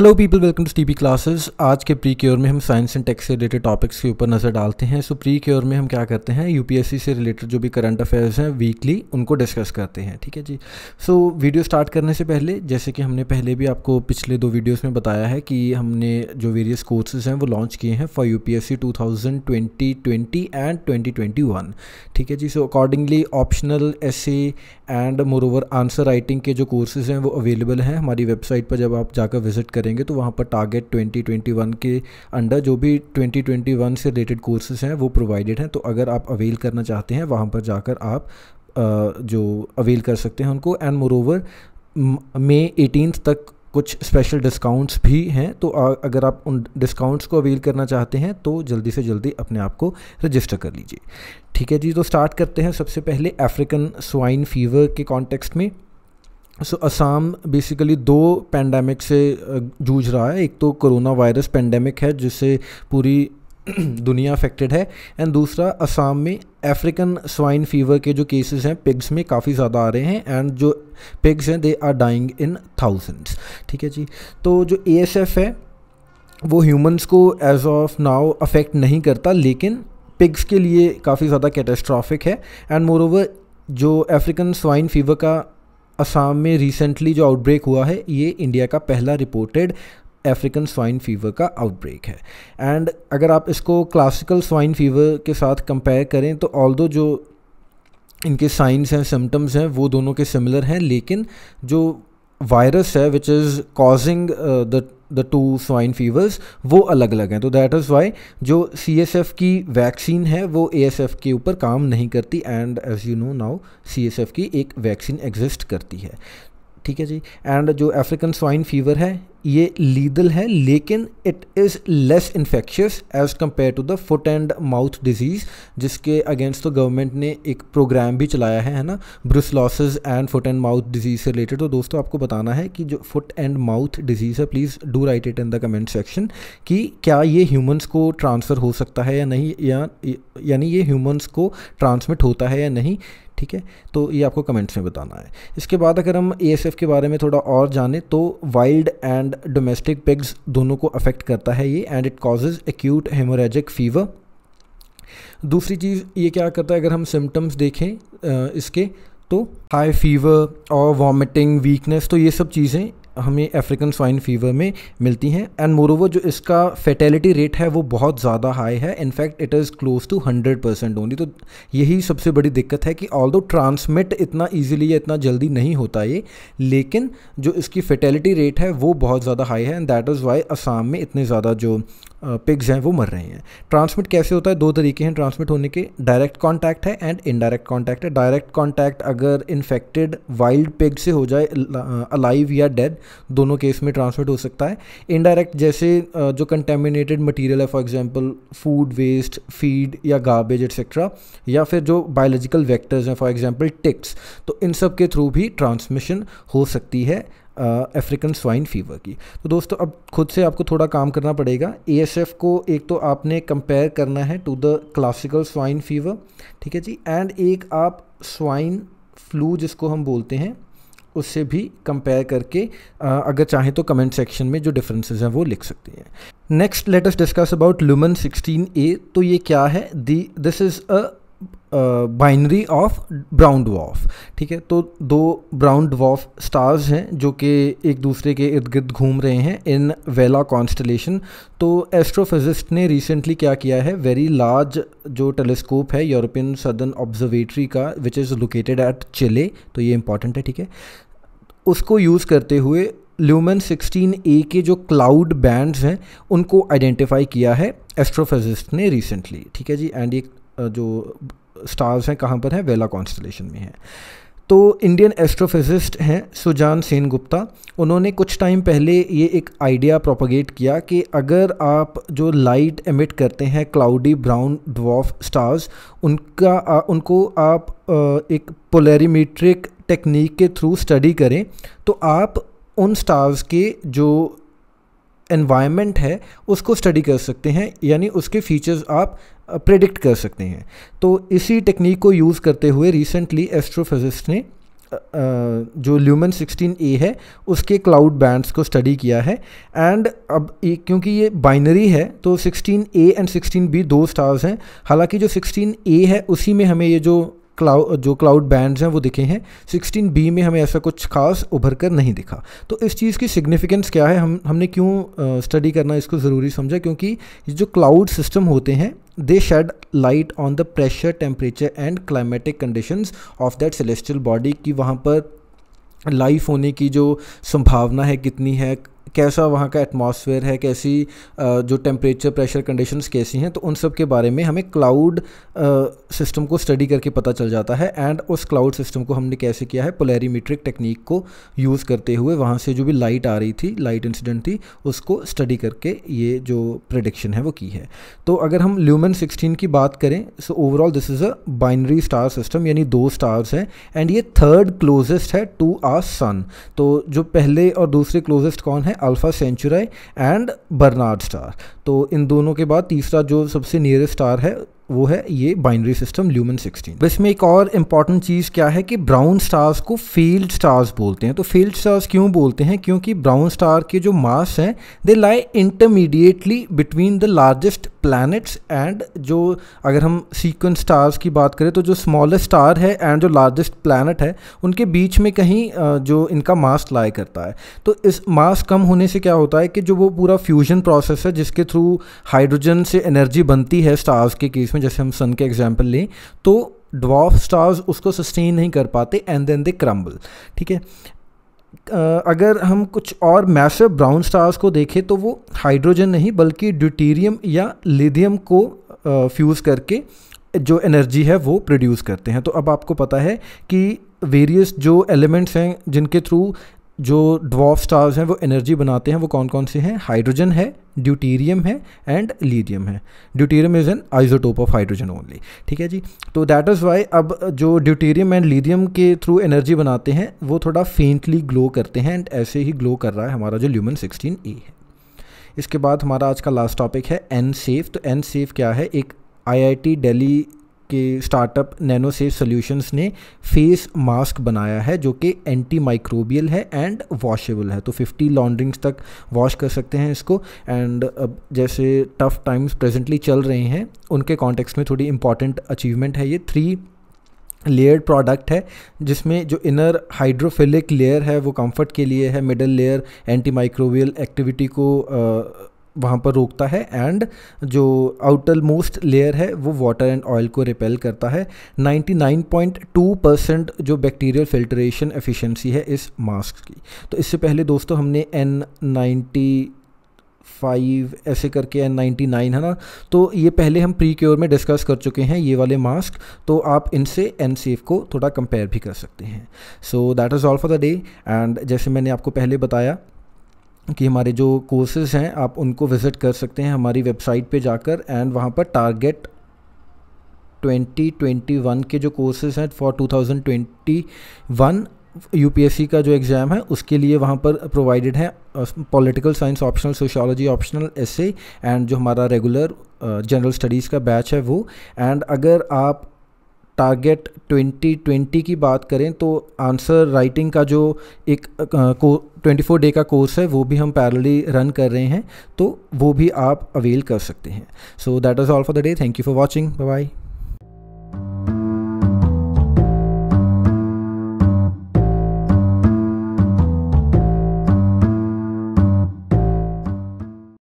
hello people welcome to TB classes आज के pre cure में हम साइंस एंड टेक्स से रिलेटेड टॉपिक्स के ऊपर नज़र डालते हैं सो प्री क्योर में हम क्या करते हैं यूपीएससी से रिलेटेड जो भी करंट अफेयर्स हैं वीकली उनको डिस्कस करते हैं ठीक है जी सो so, वीडियो स्टार्ट करने से पहले जैसे कि हमने पहले भी आपको पिछले दो वीडियोज़ में बताया है कि हमने जो वेरियस कोर्सेज हैं वो लॉन्च किए हैं for U P S C two thousand twenty twenty and twenty twenty one ठीक है जी so accordingly optionals and moreover answer writing के जो कोर्सेज हैं वो अवेलेबल हैं हमारी वेबसाइट पर जब आप जाकर विजिट करें देंगे तो वहाँ पर टारगेट 2021 के अंडर जो भी 2021 से रिलेटेड कोर्सेज हैं वो प्रोवाइडेड हैं तो अगर आप अवेल करना चाहते हैं वहाँ पर जाकर आप जो अवेल कर सकते हैं उनको and moreover May eighteen तक कुछ स्पेशल डिस्काउंट्स भी हैं तो अगर आप उन डिस्काउंट्स को अवेल करना चाहते हैं तो जल्दी से जल्दी अपने आप को रजिस्टर कर लीजिए ठीक है जी तो स्टार्ट करते हैं सबसे पहले अफ्रीकन स्वाइन फीवर के कॉन्टेक्स्ट में सो so, असम बेसिकली दो पैंडमिक से जूझ रहा है एक तो कोरोना वायरस पेंडेमिक है जिससे पूरी दुनिया अफेक्टेड है एंड दूसरा असम में अफ्रीकन स्वाइन फीवर के जो केसेस हैं पिग्स में काफ़ी ज़्यादा आ रहे हैं एंड जो पिग्स हैं they are dying in thousands ठीक है जी तो जो ए है वो ह्यूमंस को एज ऑफ नाउ अफेक्ट नहीं करता लेकिन पिग्स के लिए काफ़ी ज़्यादा कैटेस्ट्राफिक है एंड मोर ओवर जो अफ्रीकन स्वाइन फीवर का असम में रिसेंटली जो आउटब्रेक हुआ है ये इंडिया का पहला रिपोर्टेड अफ्रीकन स्वाइन फीवर का आउटब्रेक है एंड अगर आप इसको क्लासिकल स्वाइन फीवर के साथ कंपेयर करें तो ऑल जो इनके साइंस हैं सिम्टम्स हैं वो दोनों के सिमिलर हैं लेकिन जो वायरस है which is causing the the two swine fevers वो अलग अलग हैं तो दैट इज़ वाई जो सी एस एफ़ की वैक्सीन है वो ए एस एफ़ के ऊपर काम नहीं करती and as you know now C S F की एक वैक्सीन एग्जिस्ट करती है ठीक है जी एंड जो अफ्रीकन स्वाइन फीवर है ये लीदल है लेकिन it is less infectious as compare to the foot and mouth disease जिसके अगेंस्ट तो गवर्नमेंट ने एक प्रोग्राम भी चलाया है है ना brucellosis and foot and mouth disease से रिलेटेड तो दोस्तों आपको बताना है कि जो फुट एंड माउथ डिज़ीज़ है please do write it in the comment section कि क्या ये ह्यूमन्स को ट्रांसफ़र हो सकता है या नहीं या यानी ये ह्यूमन्स को ट्रांसमिट होता है या नहीं ठीक है तो ये आपको कमेंट्स में बताना है इसके बाद अगर हम ए के बारे में थोड़ा और जाने तो wild and and domestic pigs दोनों को अफेक्ट करता है ये and it causes acute haemorrhagic fever दूसरी चीज़ ये क्या करता है अगर हम सिम्टम्स देखें इसके तो हाई फीवर और वॉमिटिंग वीकनेस तो ये सब चीज़ें हमें अफ्रीकन स्वाइन फीवर में मिलती हैं एंड ओवर जो इसका फेटेलिटी रेट है वो बहुत ज़्यादा हाई है in fact it is close to hundred percent only तो यही सबसे बड़ी दिक्कत है कि ऑल दो ट्रांसमिट इतना ईजिली या इतना जल्दी नहीं होता ये लेकिन जो इसकी फेटेलिटी रेट है वो बहुत ज़्यादा हाई है and that is why Assam में इतने ज़्यादा जो पिग्स हैं वो मर रहे हैं ट्रांसमिट कैसे होता है दो तरीके हैं ट्रांसमिट होने के डायरेक्ट कॉन्टैक्ट है एंड इनडायरेक्ट कॉन्टैक्ट है डायरेक्ट कॉन्टैक्ट अगर इन्फेक्टेड वाइल्ड पिग से हो जाए अलाइव या डेड दोनों केस में ट्रांसमिट हो सकता है इनडायरेक्ट जैसे जो कंटेमिनेटेड मटीरियल है for example food waste feed या गार्बेज एट्सेट्रा या फिर जो बायोलॉजिकल वैक्टर्स हैं फॉर एग्जाम्पल टिक्स तो इन सब के थ्रू भी ट्रांसमिशन हो सकती है अफ्रीकन स्वाइन फीवर की तो दोस्तों अब खुद से आपको थोड़ा काम करना पड़ेगा ए को एक तो आपने कंपेयर करना है to the classical swine fever ठीक है जी एंड एक आप स्वाइन फ्लू जिसको हम बोलते हैं उससे भी कंपेयर करके अगर चाहें तो कमेंट सेक्शन में जो डिफरेंसेस हैं वो लिख सकते हैं next latest discuss about Luhman 16 A तो ये क्या है the this is a binary of brown वॉफ ठीक है तो दो ब्राउन डवाफ स्टार्स हैं जो कि एक दूसरे के इर्द गिर्द घूम रहे हैं इन वेला कॉन्स्टलेशन तो एस्ट्रोफिजिस्ट ने रिसेंटली क्या किया है वेरी लार्ज जो टेलीस्कोप है यूरोपियन सदर्न ऑब्जर्वेटरी का which is located at Chile तो ये इंपॉर्टेंट है ठीक है उसको यूज़ करते हुए ल्यूमन 16 ए के जो क्लाउड बैंड्स हैं उनको आइडेंटिफाई किया है एस्ट्रोफिजिस्ट ने रिसेंटली ठीक है जी एंड ये जो स्टार्स हैं कहाँ पर हैं वेला कॉन्स्टलेशन में हैं तो इंडियन एस्ट्रोफिजिस्ट हैं सुजान सेन गुप्ता उन्होंने कुछ टाइम पहले ये एक आइडिया प्रोपोगेट किया कि अगर आप जो लाइट एमिट करते हैं क्लाउडी ब्राउन ड्वॉफ स्टार्स उनका आ, उनको आप आ, एक पोलरीमीट्रिक टेक्निक के थ्रू स्टडी करें तो आप उन स्टार्स के जो एनवायरनमेंट है उसको स्टडी कर सकते हैं यानी उसके फीचर्स आप प्रेडिक्ट कर सकते हैं तो इसी टेक्निक को यूज़ करते हुए रिसेंटली एस्ट्रोफिजिस्ट ने जो ल्यूमन 16 ए है उसके क्लाउड बैंड्स को स्टडी किया है एंड अब क्योंकि ये बाइनरी है तो 16 ए एंड 16 बी दो स्टार्स हैं हालांकि जो 16 ए है उसी में हमें ये जो क्लाउ जो क्लाउड बैंड्स हैं वो दिखे हैं 16 बी में हमें ऐसा कुछ खास उभर कर नहीं दिखा तो इस चीज़ की सिग्निफिकेंस क्या है हम हमने क्यों स्टडी करना इसको ज़रूरी समझा क्योंकि जो क्लाउड सिस्टम होते हैं they shed light on the pressure temperature and climatic condition of that celestial body कि वहाँ पर लाइफ होने की जो संभावना है कितनी है कैसा वहाँ का एटमॉस्फेयर है कैसी जो टेम्परेचर प्रेशर कंडीशंस कैसी हैं तो उन सब के बारे में हमें क्लाउड सिस्टम को स्टडी करके पता चल जाता है एंड उस क्लाउड सिस्टम को हमने कैसे किया है पोलैरीमीट्रिक टेक्निक को यूज़ करते हुए वहाँ से जो भी लाइट आ रही थी लाइट इंसिडेंट थी उसको स्टडी करके ये जो प्रडिक्शन है वो की है तो अगर हम ल्यूमन सिक्सटीन की बात करें so overall this is a binary star system यानी दो स्टार्स हैं एंड ये थर्ड क्लोजेस्ट है टू आर सन तो जो पहले और दूसरे क्लोजेस्ट कौन है है Alpha Centauri and Barnard star तो इन दोनों के बाद तीसरा जो सबसे नियरेस्ट स्टार है वो है ये बाइनरी सिस्टम ल्यूमन 16 इसमें एक और इम्पॉर्टेंट चीज़ क्या है कि ब्राउन स्टार्स को फील्ड स्टार्स बोलते हैं तो फील्ड स्टार्स क्यों बोलते हैं क्योंकि ब्राउन स्टार के जो मास हैं they lie intermediately between the largest planets and जो अगर हम सीक्वेंस स्टार्स की बात करें तो जो स्मॉलेस्ट स्टार है एंड जो लार्जेस्ट प्लानट है उनके बीच में कहीं जो इनका मास लाया करता है तो इस मास कम होने से क्या होता है कि जो वो पूरा फ्यूजन प्रोसेस है जिसके थ्रू हाइड्रोजन से एनर्जी बनती है स्टार्स के केस में जैसे हम सन के एग्जाम्पल लें तो ड्वाफ स्टार्स उसको सस्टेन नहीं कर पाते एंड देन दे क्रम्बल ठीक है अगर हम कुछ और मैशअप ब्राउन स्टार्स को देखें तो वो हाइड्रोजन नहीं बल्कि ड्यूटीरियम या लिथियम को फ्यूज़ करके जो एनर्जी है वो प्रोड्यूस करते हैं तो अब आपको पता है कि वेरियस जो एलिमेंट्स हैं जिनके थ्रू जो ड्वॉफ स्टार्स हैं वो एनर्जी बनाते हैं वो कौन कौन से हैं हाइड्रोजन है ड्यूटीरियम है एंड लीडियम है deuterium is an isotope of hydrogen only ठीक है जी तो दैट इज़ वाई अब जो ड्यूटीरियम एंड लीडियम के थ्रू एनर्जी बनाते हैं वो थोड़ा फेंटली ग्लो करते हैं एंड ऐसे ही ग्लो कर रहा है हमारा जो ल्यूमन सिक्सटीन ए है इसके बाद हमारा आज का लास्ट टॉपिक है एन सेफ तो एन सेफ क्या है एक टी डेली के स्टार्टअप नैनो सेफ सोल्यूशंस ने फेस मास्क बनाया है जो कि एंटी माइक्रोबियल है एंड वॉशेबल है तो 50 लॉन्ड्रिंग्स तक वॉश कर सकते हैं इसको एंड अब जैसे टफ टाइम्स प्रेजेंटली चल रहे हैं उनके कॉन्टेक्स्ट में थोड़ी इंपॉर्टेंट अचीवमेंट है ये थ्री लेयर्ड प्रोडक्ट है जिसमें जो इनर हाइड्रोफिलिक लेयर है वो कंफर्ट के लिए है middle layer anti microbial activity को वहाँ पर रोकता है एंड जो आउटर मोस्ट लेयर है वो वाटर एंड ऑयल को रिपेल करता है 99.2 परसेंट जो बैक्टीरियल फिल्ट्रेशन एफिशिएंसी है इस मास्क की तो इससे पहले दोस्तों हमने एन नाइन्टी फाइव ऐसे करके एन नाइन्टी नाइन है ना तो ये पहले हम प्री क्योर में डिस्कस कर चुके हैं ये वाले मास्क तो आप इनसे एन सेफ को थोड़ा कंपेयर भी कर सकते हैं so that is all for the day and जैसे मैंने आपको पहले बताया कि हमारे जो कोर्सेज हैं आप उनको विज़िट कर सकते हैं हमारी वेबसाइट पे जाकर एंड वहाँ पर टारगेट 2021 के जो कोर्सेज हैं फॉर 2021 यूपीएससी का जो एग्ज़ाम है उसके लिए वहाँ पर प्रोवाइडेड है political science optional sociology optional essay and जो हमारा रेगुलर जनरल स्टडीज़ का बैच है वो एंड अगर आप टारगेट 2020 की बात करें तो आंसर राइटिंग का जो एक को ट्वेंटी फोर डे का कोर्स है वो भी हम पैरली रन कर रहे हैं तो वो भी आप अवेल कर सकते हैं so that is all for the day thank you for watching bye